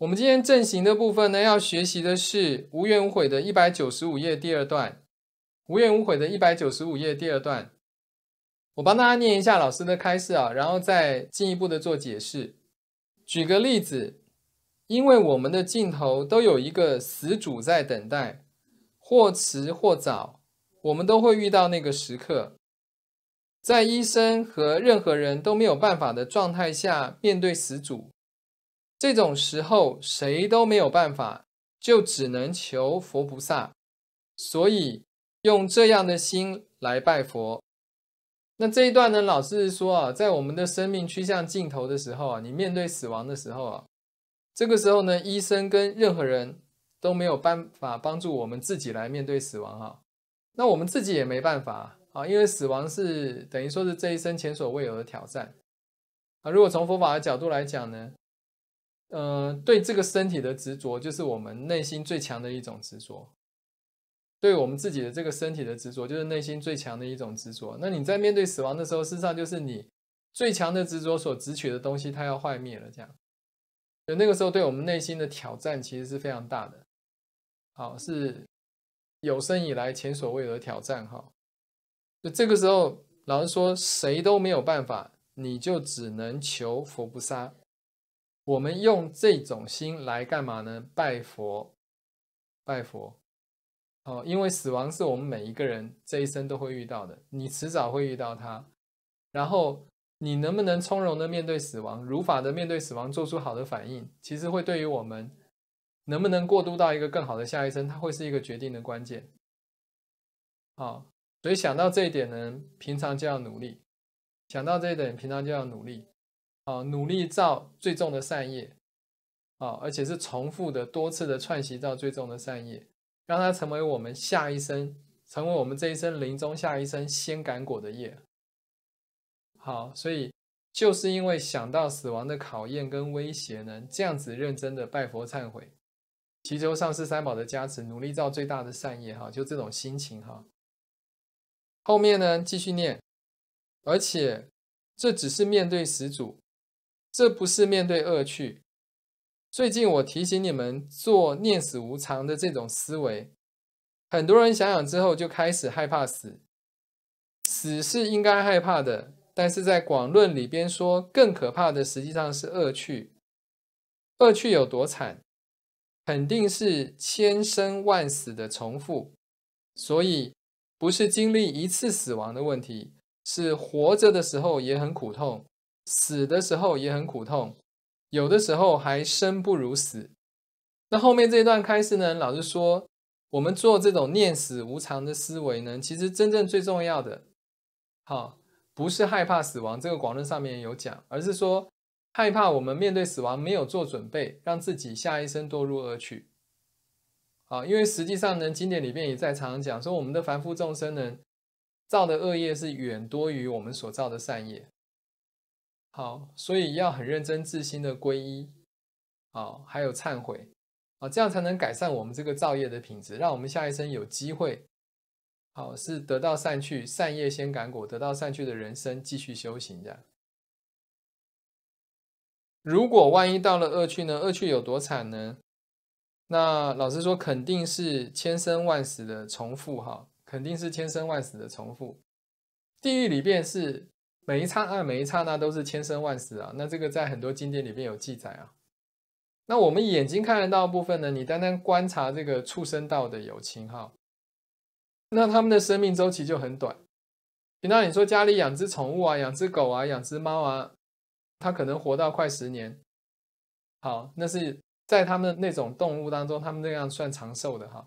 我们今天正行的部分呢，要学习的是《无怨无悔》的一百九十五页第二段，《无怨无悔》的一百九十五页第二段，我帮大家念一下老师的开示啊，然后再进一步的做解释。举个例子，因为我们的尽头都有一个死主在等待，或迟或早，我们都会遇到那个时刻，在医生和任何人都没有办法的状态下，面对死主。这种时候谁都没有办法，就只能求佛菩萨。所以用这样的心来拜佛。那这一段呢？老师说啊，在我们的生命趋向尽头的时候啊，你面对死亡的时候啊，这个时候呢，医生跟任何人都没有办法帮助我们自己来面对死亡哈。那我们自己也没办法啊，因为死亡是等于说是这一生前所未有的挑战啊。如果从佛法的角度来讲呢？呃，对这个身体的执着，就是我们内心最强的一种执着；，对我们自己的这个身体的执着，就是内心最强的一种执着。那你在面对死亡的时候，事实上就是你最强的执着所执取的东西，它要坏灭了。这样，就那个时候对我们内心的挑战其实是非常大的，好是有生以来前所未有的挑战。哈，就这个时候，老师说谁都没有办法，你就只能求佛不杀。我们用这种心来干嘛呢？拜佛，拜佛，哦，因为死亡是我们每一个人这一生都会遇到的，你迟早会遇到它。然后你能不能从容的面对死亡，如法的面对死亡，做出好的反应，其实会对于我们能不能过渡到一个更好的下一生，它会是一个决定的关键。好，所以想到这一点呢，平常就要努力；想到这一点，平常就要努力。啊，努力造最重的善业，啊，而且是重复的、多次的串习造最重的善业，让它成为我们下一生，成为我们这一生临终下一生先感果的业。好，所以就是因为想到死亡的考验跟威胁呢，这样子认真的拜佛忏悔，祈求上师三宝的加持，努力造最大的善业。哈，就这种心情。哈，后面呢继续念，而且这只是面对始祖，这不是面对恶趣。最近我提醒你们做念死无常的这种思维，很多人想想之后就开始害怕死。死是应该害怕的，但是在广论里边说，更可怕的实际上是恶趣。恶趣有多惨？肯定是千生万死的重复，所以不是经历一次死亡的问题，是活着的时候也很苦痛。死的时候也很苦痛，有的时候还生不如死。那后面这一段开始呢，老师说我们做这种念死无常的思维呢，其实真正最重要的，好，不是害怕死亡，这个广论上面有讲，而是说害怕我们面对死亡没有做准备，让自己下一生堕入恶趣。啊，因为实际上呢，经典里面也在常常讲说，我们的凡夫众生呢，造的恶业是远多于我们所造的善业。好，所以要很认真、自心的皈依，好，还有忏悔，啊，这样才能改善我们这个造业的品质，让我们下一生有机会，好是得到善去善业先感果，得到善去的人生继续修行。这样，如果万一到了恶趣呢？恶趣有多惨呢？那老师说肯定是千生万死的重复，哈，肯定是千生万死的重复。地狱里边是。每一刹那，每一刹那都是千生万死啊！那这个在很多经典里边有记载啊。那我们眼睛看得到部分呢？你单单观察这个畜生道的友情哈，那他们的生命周期就很短。到你说家里养只宠物啊，养只狗啊，养只猫啊，它可能活到快十年，好，那是在他们那种动物当中，他们那样算长寿的哈。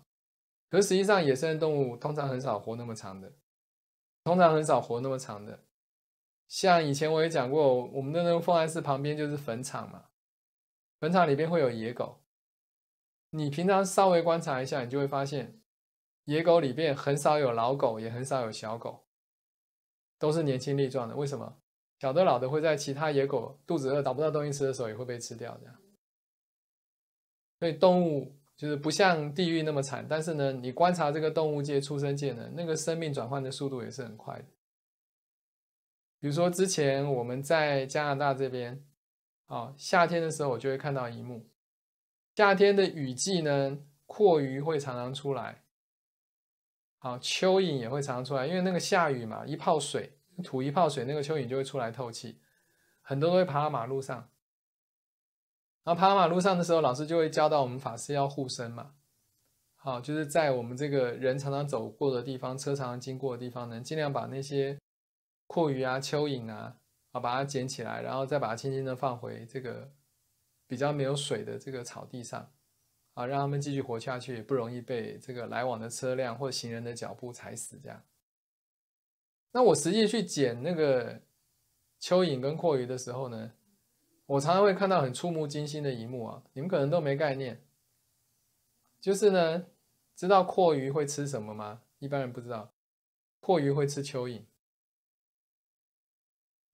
可实际上，野生动物通常很少活那么长的，通常很少活那么长的。像以前我也讲过，我们的那个奉安寺旁边就是坟场嘛，坟场里边会有野狗。你平常稍微观察一下，你就会发现，野狗里边很少有老狗，也很少有小狗，都是年轻力壮的。为什么？小的老的会在其他野狗肚子饿找不到东西吃的时候也会被吃掉，这样。所以动物就是不像地狱那么惨，但是呢，你观察这个动物界、畜生界呢，那个生命转换的速度也是很快的。比如说，之前我们在加拿大这边，啊，夏天的时候我就会看到一幕：夏天的雨季呢，蛞蝓会常常出来，好，蚯蚓也会常常出来，因为那个下雨嘛，一泡水，土一泡水，那个蚯蚓就会出来透气，很多都会爬到马路上。然后爬到马路上的时候，老师就会教到我们法师要护身嘛，好，就是在我们这个人常常走过的地方，车常常经过的地方，呢，尽量把那些。阔鱼啊，蚯蚓啊，啊，把它捡起来，然后再把它轻轻的放回这个比较没有水的这个草地上，啊，让它们继续活下去，不容易被这个来往的车辆或行人的脚步踩死。这样，那我实际去捡那个蚯蚓跟阔鱼的时候呢，我常常会看到很触目惊心的一幕啊，你们可能都没概念，就是呢，知道阔鱼会吃什么吗？一般人不知道，阔鱼会吃蚯蚓。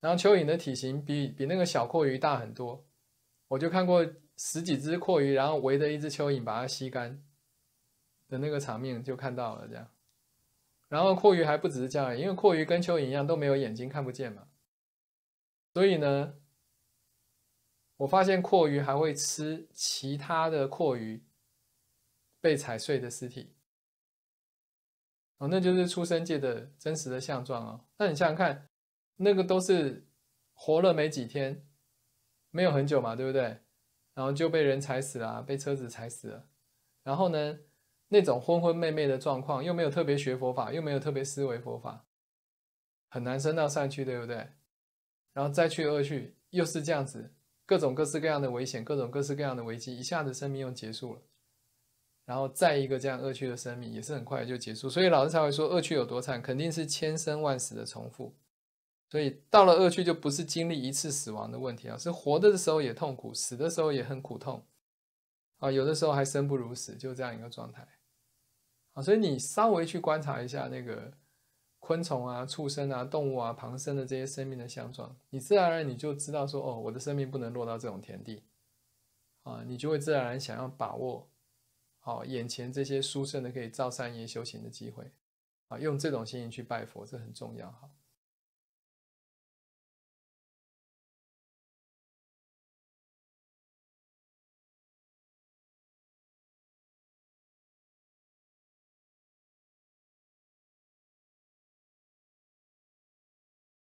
然后蚯蚓的体型比比那个小阔鱼大很多，我就看过十几只阔鱼，然后围着一只蚯蚓把它吸干的那个场面就看到了这样。然后阔鱼还不只是这样，因为阔鱼跟蚯蚓一样都没有眼睛看不见嘛，所以呢，我发现阔鱼还会吃其他的阔鱼被踩碎的尸体。哦，那就是出生界的真实的相状哦。那你想想看。那个都是活了没几天，没有很久嘛，对不对？然后就被人踩死了，被车子踩死了。然后呢，那种昏昏昧昧的状况，又没有特别学佛法，又没有特别思维佛法，很难升到上去，对不对？然后再去恶去，又是这样子，各种各式各样的危险，各种各式各样的危机，一下子生命又结束了。然后再一个这样恶趣的生命，也是很快就结束。所以老师才会说，恶趣有多惨，肯定是千生万死的重复。所以到了恶趣，就不是经历一次死亡的问题啊，是活着的时候也痛苦，死的时候也很苦痛，啊，有的时候还生不如死，就这样一个状态。啊，所以你稍微去观察一下那个昆虫啊、畜生啊、动物啊、旁生的这些生命的相状，你自然而然你就知道说，哦，我的生命不能落到这种田地，啊，你就会自然而然想要把握好眼前这些殊胜的可以造三业修行的机会，啊，用这种心情去拜佛，这很重要，好。